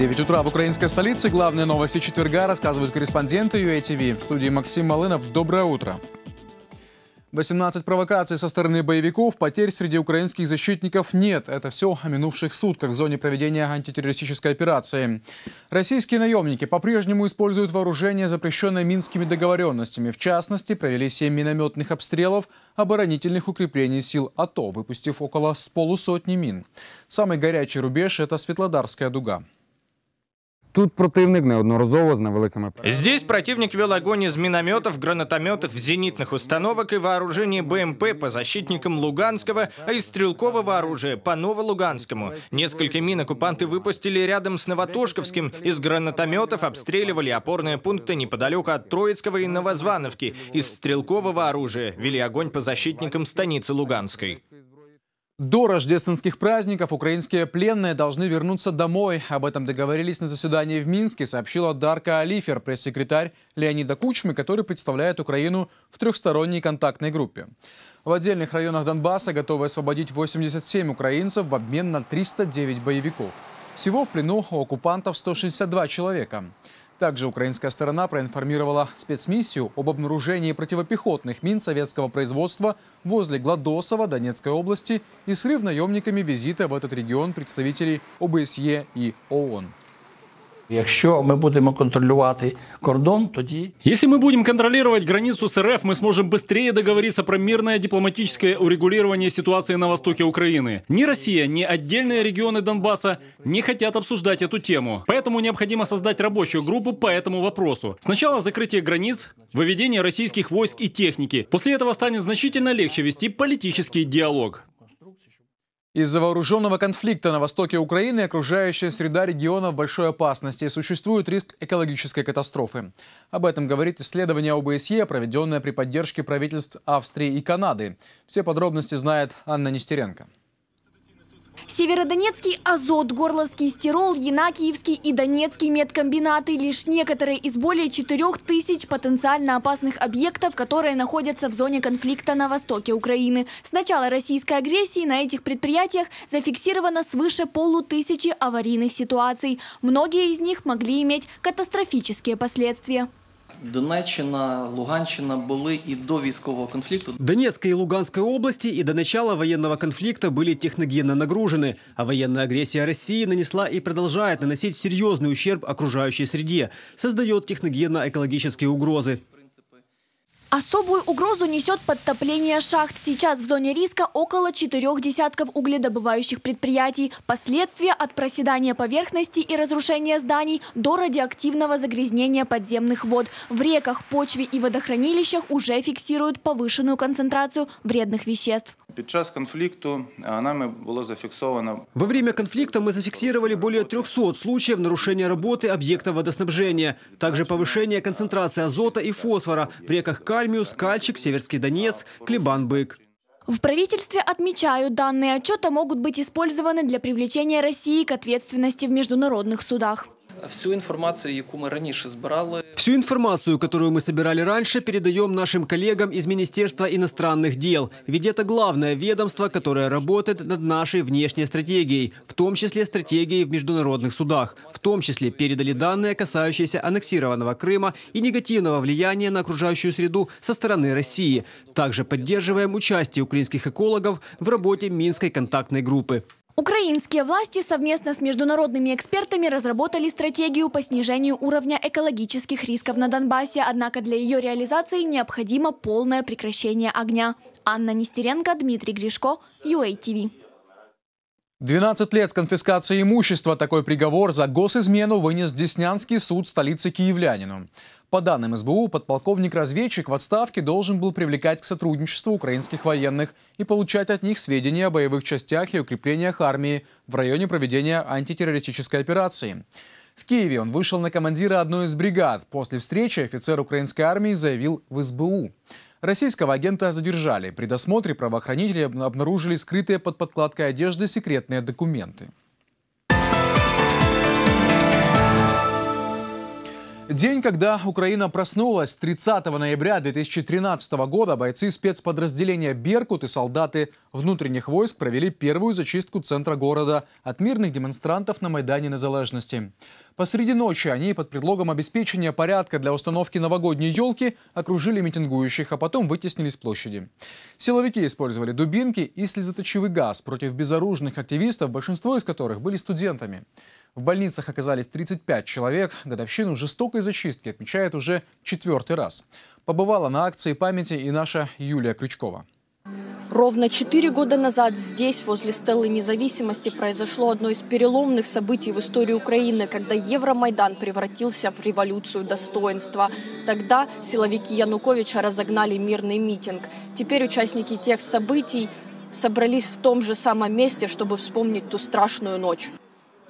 9 утра в украинской столице. Главные новости четверга рассказывают корреспонденты UATV. В студии Максим Малынов. Доброе утро. 18 провокаций со стороны боевиков, потерь среди украинских защитников нет. Это все о минувших сутках в зоне проведения антитеррористической операции. Российские наемники по-прежнему используют вооружение, запрещенное минскими договоренностями. В частности, провели 7 минометных обстрелов оборонительных укреплений сил АТО, выпустив около полусотни мин. Самый горячий рубеж – это Светлодарская дуга. Тут противник неодноразово з невеликими Здесь противник вел огонь из минометов, гранатометов, зенитных установок и вооружений БМП по защитникам Луганского, а из стрелкового оружия по Новолуганскому. Несколько мин оккупанты выпустили рядом с Новотошковским, из гранатометов обстреливали опорные пункты неподалеку от Троицкого и Новозвановки, из стрелкового оружия вели огонь по защитникам станицы Луганской. До рождественских праздников украинские пленные должны вернуться домой. Об этом договорились на заседании в Минске, сообщила Дарка Алифер, пресс-секретарь Леонида Кучмы, который представляет Украину в трехсторонней контактной группе. В отдельных районах Донбасса готовы освободить 87 украинцев в обмен на 309 боевиков. Всего в плену у оккупантов 162 человека. Также украинская сторона проинформировала спецмиссию об обнаружении противопехотных мин советского производства возле Гладосова Донецкой области и срыв наемниками визита в этот регион представителей ОБСЕ и ООН. Если мы будем контролировать кордон, тоді Если мы будем контролировать границу с РФ, мы сможем быстрее договориться про мирное дипломатическое урегулирование ситуации на востоке Украины. Ни Россия, ни отдельные регионы Донбасса не хотят обсуждать эту тему. Поэтому необходимо создать рабочую группу по этому вопросу. Сначала закрытие границ, выведение российских войск и техники. После этого станет значительно легче вести политический диалог. Из-за вооруженного конфликта на востоке Украины окружающая среда региона в большой опасности и существует риск экологической катастрофы. Об этом говорит исследование ОБСЕ, проведенное при поддержке правительств Австрии и Канады. Все подробности знает Анна Нестеренко. Северодонецкий «Азот», Горловский «Стирол», Янакиевский и Донецкий медкомбинаты – лишь некоторые из более 4 тысяч потенциально опасных объектов, которые находятся в зоне конфликта на востоке Украины. С начала российской агрессии на этих предприятиях зафиксировано свыше полутысячи аварийных ситуаций. Многие из них могли иметь катастрофические последствия. Донеччина, Луганщина были и до военного конфликта. Донецкая и Луганская области и до начала военного конфликта были техногенно нагружены, а военная агрессия России нанесла и продолжает наносить серьезный ущерб окружающей среде, создает техногенно-экологические угрозы. Особую угрозу несет подтопление шахт. Сейчас в зоне риска около четырех десятков угледобывающих предприятий. Последствия от проседания поверхности и разрушения зданий до радиоактивного загрязнения подземных вод. В реках, почве и водохранилищах уже фиксируют повышенную концентрацию вредных веществ. Під час конфликту а нами было зафиксовано... Во время конфликта мы зафиксировали более 300 случаев нарушения работы объекта водоснабжения. Также повышение концентрации азота и фосфора в реках Кальмиус, Кальчик, Северский Донец, Клебан-Бык. В правительстве отмечают, данные отчета могут быть использованы для привлечения России к ответственности в международных судах всю информацию, яку мы раньше собирали. Всю информацию, которую мы собирали раньше, передаем нашим коллегам из Министерства иностранных дел. Ведь это главное ведомство, которое работает над нашей внешней стратегией, в том числе стратегией в международных судах. В том числе передали данные, касающиеся аннексированного Крыма и негативного влияния на окружающую среду со стороны России. Также поддерживаем участие украинских экологов в работе Минской контактной группы. Украинские власти совместно с международными экспертами разработали стратегию по снижению уровня экологических рисков на Донбассе, однако для ее реализации необходимо полное прекращение огня. Анна Нестеренко, Дмитрий Гришко, UATV. 12 лет с конфискацией имущества. Такой приговор за госизмену вынес Деснянский суд столицы Киевлянину. По данным СБУ, подполковник-разведчик в отставке должен был привлекать к сотрудничеству украинских военных и получать от них сведения о боевых частях и укреплениях армии в районе проведения антитеррористической операции. В Киеве он вышел на командира одной из бригад. После встречи офицер украинской армии заявил в СБУ. Российского агента задержали. При досмотре правоохранители обнаружили скрытые под подкладкой одежды секретные документы. День, когда Украина проснулась. 30 ноября 2013 года бойцы спецподразделения «Беркут» и солдаты внутренних войск провели первую зачистку центра города от мирных демонстрантов на Майдане Незалежности. Посреди ночи они под предлогом обеспечения порядка для установки новогодней елки окружили митингующих, а потом вытеснились с площади. Силовики использовали дубинки и слезоточивый газ против безоружных активистов, большинство из которых были студентами. В больницах оказались 35 человек. Годовщину жестокой зачистки отмечает уже четвертый раз. Побывала на акции памяти и наша Юлия Крючкова. Ровно четыре года назад здесь, возле Стеллы независимости, произошло одно из переломных событий в истории Украины, когда Евромайдан превратился в революцию достоинства. Тогда силовики Януковича разогнали мирный митинг. Теперь участники тех событий собрались в том же самом месте, чтобы вспомнить ту страшную ночь.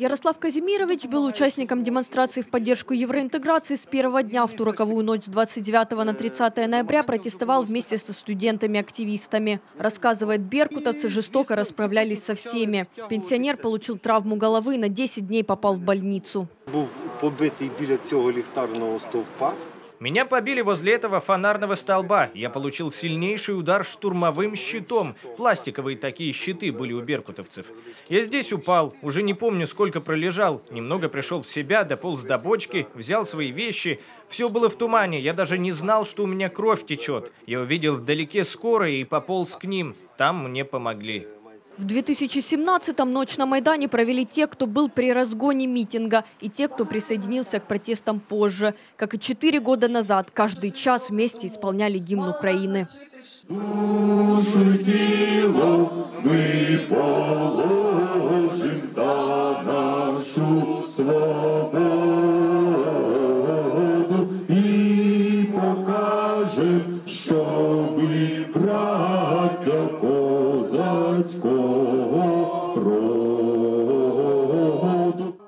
Ярослав Казимирович был участником демонстрации в поддержку евроинтеграции с первого дня. В ту роковую ночь с 29 на 30 ноября протестовал вместе со студентами-активистами. Рассказывает, беркутовцы жестоко расправлялись со всеми. Пенсионер получил травму головы и на 10 дней попал в больницу. Был побитый біля этого ліхтарного столпа. Меня побили возле этого фонарного столба. Я получил сильнейший удар штурмовым щитом. Пластиковые такие щиты были у беркутовцев. Я здесь упал, уже не помню, сколько пролежал. Немного пришел в себя, дополз до бочки, взял свои вещи. Все было в тумане, я даже не знал, что у меня кровь течет. Я увидел вдалеке скорые и пополз к ним. Там мне помогли. В 2017-м ночь на Майдане провели те, кто был при разгоне митинга, и те, кто присоединился к протестам позже. Как и четыре года назад, каждый час вместе исполняли гимн Украины. Душу тело мы положим за нашу свободу.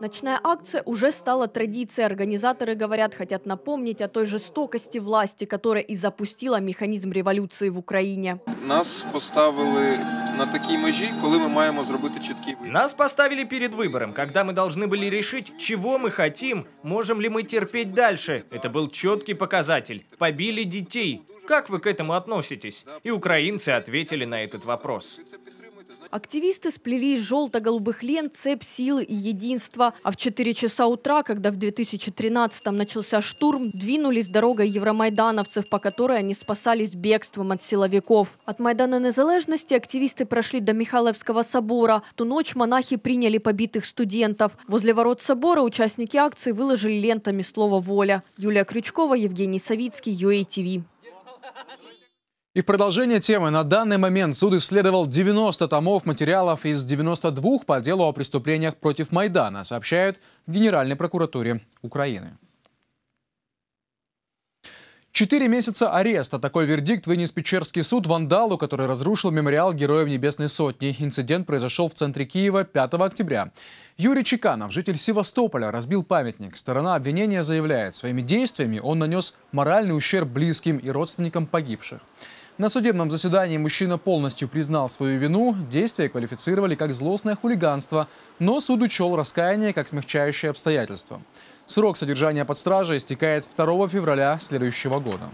Ночная акция уже стала традицией. Организаторы говорят, хотят напомнить о той жестокости власти, которая и запустила механизм революции в Украине. Нас поставили на такие межі, коли ми маємо зробити чіткий вибір. Нас поставили перед выбором, когда мы должны были решить, чего мы хотим, можем ли мы терпеть дальше. Это был четкий показатель. Побили детей. Как вы к этому относитесь? И украинцы ответили на этот вопрос. Активисты сплели из желто-голубых лент цепь силы и единства. А в 4 часа утра, когда в 2013-м начался штурм, двинулись дорогой евромайдановцев, по которой они спасались бегством от силовиков. От Майдана Незалежности активисты прошли до Михайловского собора. Ту ночь монахи приняли побитых студентов. Возле ворот собора участники акции выложили лентами слово «Воля». Юлия Крючкова, Евгений Савицкий, ЮАТВ. И в продолжение темы. На данный момент суд исследовал 90 томов материалов из 92 по делу о преступлениях против Майдана, сообщают в Генеральной прокуратуре Украины. Четыре месяца ареста. Такой вердикт вынес Печерский суд вандалу, который разрушил мемориал Героев Небесной Сотни. Инцидент произошел в центре Киева 5 октября. Юрий Чеканов, житель Севастополя, разбил памятник. Сторона обвинения заявляет, своими действиями он нанес моральный ущерб близким и родственникам погибших. На судебном заседании мужчина полностью признал свою вину, действия квалифицировали как злостное хулиганство, но суд учел раскаяние как смягчающее обстоятельство. Срок содержания под стражей истекает 2 февраля следующего года.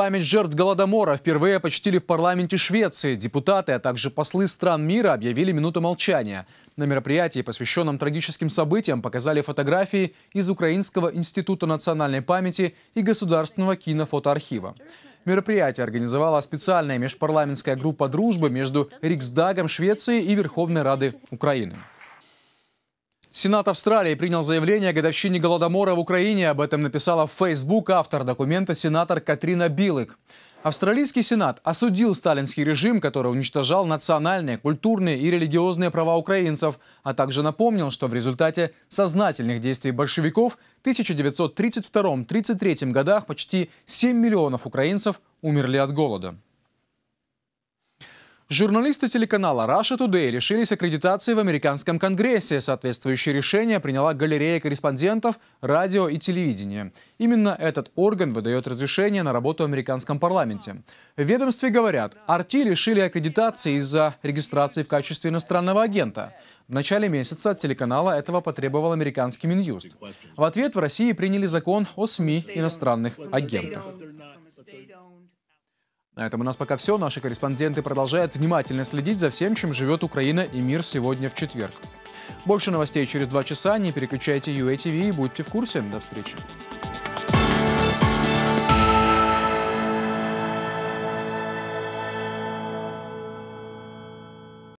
память жертв Голодомора впервые почтили в парламенте Швеции. Депутаты, а также послы стран мира объявили минуту молчания. На мероприятии, посвященном трагическим событиям, показали фотографии из Украинского института национальной памяти и Государственного кинофотоархива. Мероприятие организовала специальная межпарламентская группа дружбы между Риксдагом Швеции и Верховной Рады Украины. Сенат Австралии принял заявление о годовщине Голодомора в Украине. Об этом написала в Facebook автор документа сенатор Катрина Билык. Австралийский Сенат осудил сталинский режим, который уничтожал национальные, культурные и религиозные права украинцев, а также напомнил, что в результате сознательных действий большевиков в 1932-1933 годах почти 7 миллионов украинцев умерли от голода. Журналисты телеканала Russia Today решились аккредитации в Американском Конгрессе. Соответствующее решение приняла галерея корреспондентов радио и телевидения. Именно этот орган выдает разрешение на работу в американском парламенте. В ведомстве говорят, Арти лишили аккредитации из-за регистрации в качестве иностранного агента. В начале месяца от телеканала этого потребовал американский Минюст. В ответ в России приняли закон о СМИ иностранных агентов. На этом у нас пока все. Наши корреспонденты продолжают внимательно следить за всем, чем живет Украина и мир сегодня в четверг. Больше новостей через два часа. Не переключайте UATV э и будьте в курсе. До встречи.